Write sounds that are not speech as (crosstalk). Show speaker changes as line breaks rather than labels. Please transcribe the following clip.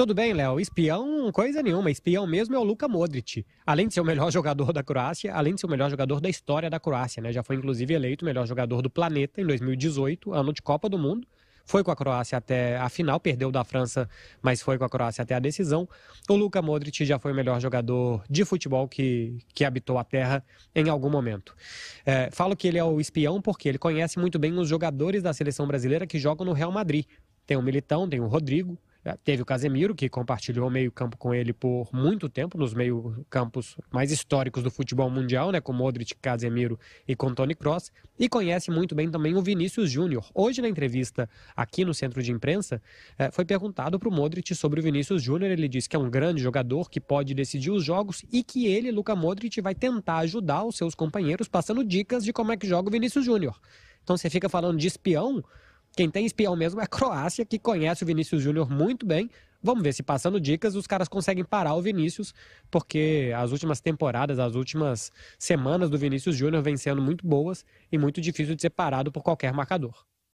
Tudo bem, Léo. Espião, coisa nenhuma. Espião mesmo é o Luka Modric. Além de ser o melhor (laughs) jogador da Croácia, além de ser o melhor jogador da história da Croácia, né? Já foi inclusive eleito o melhor jogador do planeta em 2018, ano de Copa do Mundo. Foi com a Croácia até a final, perdeu da França, mas foi com a Croácia até a decisão. O Luka Modric já foi o melhor jogador de futebol que, que habitou a Terra em algum momento. É, falo que ele é o espião porque ele conhece muito bem os jogadores da seleção brasileira que jogam no Real Madrid. Tem o Militão, tem o Rodrigo, é, teve o Casemiro, que compartilhou meio-campo com ele por muito tempo, nos meio-campos mais históricos do futebol mundial, né, com Modric, Casemiro e com Toni Kroos, e conhece muito bem também o Vinícius Júnior. Hoje, na entrevista aqui no centro de imprensa, é, foi perguntado para o Modric sobre o Vinícius Júnior. Ele disse que é um grande jogador que pode decidir os jogos e que ele, Luca Modric, vai tentar ajudar os seus companheiros passando dicas de como é que joga o Vinícius Júnior. Então você fica falando de espião, quem tem espião mesmo é a Croácia, que conhece o Vinícius Júnior muito bem. Vamos ver se passando dicas os caras conseguem parar o Vinícius, porque as últimas temporadas, as últimas semanas do Vinícius Júnior vem sendo muito boas e muito difícil de ser parado por qualquer marcador.